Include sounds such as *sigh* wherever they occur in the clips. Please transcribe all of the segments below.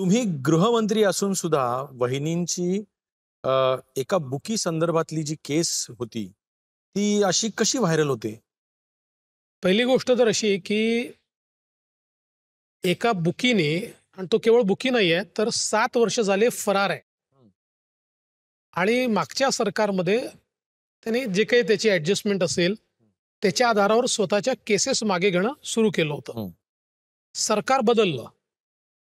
तुम्ही गृहमंत्री असून सुद्धा वहिनींची एका बुकी संदर्भातली जी केस होती ती अशी कशी व्हायरल होते पहिली गोष्ट तर अशी की एका बुकीने आणि तो केवळ बुकी नाही आहे तर सात वर्ष झाले फरार आहे आणि मागच्या सरकारमध्ये त्याने जे काही त्याची ऍडजस्टमेंट असेल त्याच्या आधारावर स्वतःच्या केसेस मागे घेणं सुरू केलं होतं सरकार बदललं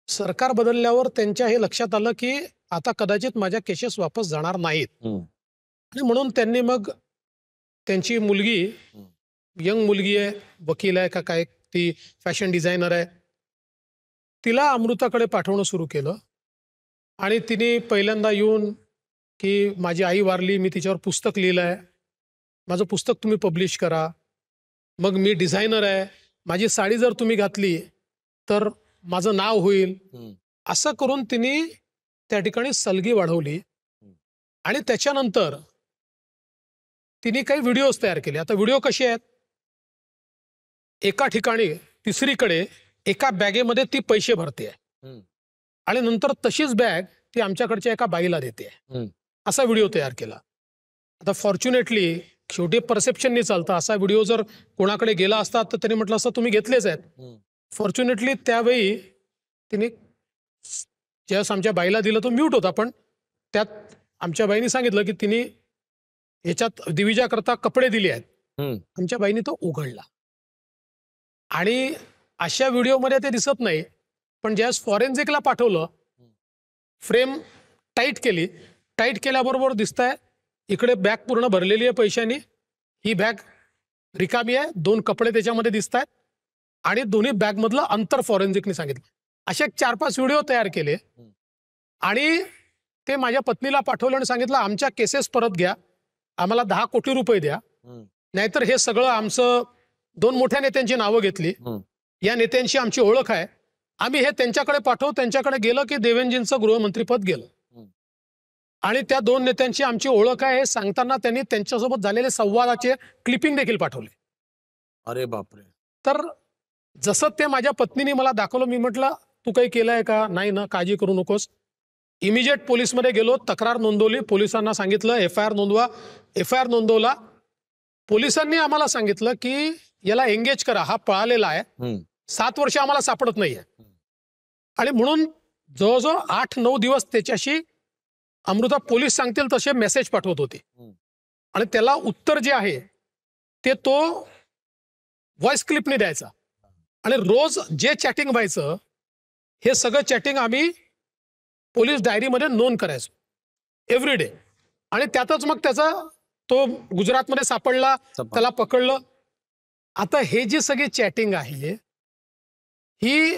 सरकार बदलल्यावर त्यांच्या हे लक्षात आलं की आता कदाचित माझ्या केसेस वापस जाणार नाहीत आणि म्हणून त्यांनी मग त्यांची मुलगी यंग मुलगी आहे वकील आहे का काय ती फॅशन डिझायनर आहे तिला अमृताकडे पाठवणं सुरू केलं आणि तिने पहिल्यांदा येऊन की माझी आई वारली मी तिच्यावर पुस्तक लिहिलं आहे माझं पुस्तक तुम्ही पब्लिश करा मग मी डिझायनर आहे माझी साडी जर तुम्ही घातली तर माझं नाव होईल असं करून तिने त्या ठिकाणी सलगी वाढवली आणि त्याच्यानंतर तिने काही व्हिडिओज तयार केले आता व्हिडिओ कसे आहेत एका ठिकाणी तिसरीकडे एका बॅगेमध्ये ती पैसे भरते आणि नंतर तशीच बॅग ती आमच्याकडच्या एका बाईला देते असा व्हिडिओ तयार केला आता फॉर्च्युनेटली शेवटी परसेप्शननी चालतं असा व्हिडिओ जर कोणाकडे गेला असता तर त्याने म्हटलं असं तुम्ही घेतलेच आहेत फॉर्च्युनेटली त्यावेळी तिने ज्यावेळेस आमच्या बाईला दिला तो म्यूट होता पण त्यात आमच्या बाईने सांगितलं की तिने याच्यात दिविजा करता कपडे दिले आहेत आमच्या बाईने तो उघडला आणि अशा व्हिडिओमध्ये ते दिसत नाही पण ज्यावेळेस फॉरेन्सिकला पाठवलं फ्रेम टाईट केली टाईट केल्याबरोबर दिसत आहे इकडे बॅग पूर्ण भरलेली आहे पैशाने ही बॅग रिकामी आहे दोन कपडे त्याच्यामध्ये दिसत आहेत आणि दोन्ही बॅग मधलं अंतर फॉरेन्सिकने सांगितलं असे एक चार पाच व्हिडिओ तयार केले आणि ते माझ्या पत्नीला पाठवलं आणि सांगितलं आमच्या केसेस परत घ्या आम्हाला दहा कोटी रुपये द्या नाहीतर हे सगळं आमचं दोन मोठ्या नेत्यांची नावं घेतली या नेत्यांशी आमची ओळख आहे आम्ही हे त्यांच्याकडे पाठवू त्यांच्याकडे गेलं की गृहमंत्री पद गेलं आणि त्या दोन नेत्यांची आमची ओळख आहे हे सांगताना त्यांनी त्यांच्यासोबत झालेले संवादाचे क्लिपिंग देखील पाठवले अरे बापरे तर जसं ते माझ्या पत्नीने मला दाखवलं मी म्हटलं तू काही केलं आहे का नाही ना काळजी करू नकोस इमिजिएट पोलीसमध्ये गेलो तक्रार नोंदवली पोलिसांना सांगितलं एफ आय आर नोंदवा एफ आय आर नोंदवला पोलिसांनी आम्हाला सांगितलं की याला एंगेज करा हा पळालेला आहे सात वर्ष आम्हाला सापडत नाहीये आणि म्हणून जवळजवळ आठ नऊ दिवस त्याच्याशी अमृता पोलीस सांगतील तसे मेसेज पाठवत होते आणि त्याला उत्तर जे आहे ते तो व्हॉइस क्लिपने द्यायचा आणि रोज जे चॅटिंग व्हायचं हे सगळं चॅटिंग आम्ही पोलीस डायरीमध्ये नोंद करायचो एव्हरी डे आणि त्यातच मग त्याचा तो गुजरातमध्ये सापडला त्याला पकडलं आता हे जी सगळी चॅटिंग आहे ही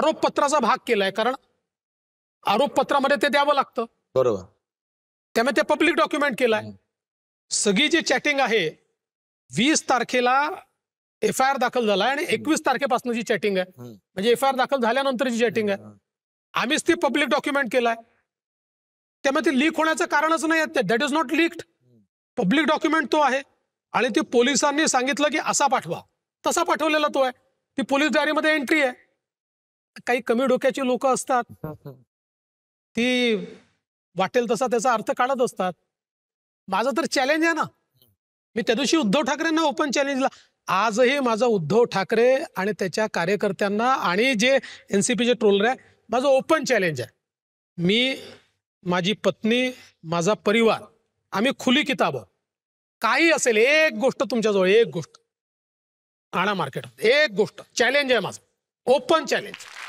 आरोपपत्राचा भाग केलाय कारण आरोपपत्रामध्ये ते द्यावं लागतं बरोबर त्यामुळे ते पब्लिक डॉक्युमेंट केलाय सगळी जी चॅटिंग आहे वीस तारखेला एफ आय आर दाखल झाला आणि एकवीस तारखेपासून जी चॅटिंग आहे म्हणजे एफ आय आर दाखल झाल्यानंतर जी चॅटिंग आहे आम्हीच ती पब्लिक डॉक्युमेंट केलाय त्यामुळे लीक होण्याचं कारणच नाही that is not leaked public document तो आहे आणि ते पोलिसांनी सांगितलं की असा पाठवा तसा पाठवलेला तो आहे ती पोलीस डायरीमध्ये एंट्री आहे काही कमी डोक्याची लोक असतात *laughs* ती वाटेल तसा त्याचा अर्थ काढत असतात माझं तर चॅलेंज आहे ना मी त्या दिवशी उद्धव ठाकरेंना ओपन चॅलेंजला आजही माझा उद्धव ठाकरे आणि त्याच्या कार्यकर्त्यांना आणि जे एन सी पीचे ट्रोलर आहे माझं ओपन चॅलेंज आहे मी माझी पत्नी माझा परिवार आम्ही खुली किताब काही असेल एक गोष्ट तुमच्याजवळ एक गोष्ट आणा मार्केट एक गोष्ट चॅलेंज आहे माझं ओपन चॅलेंज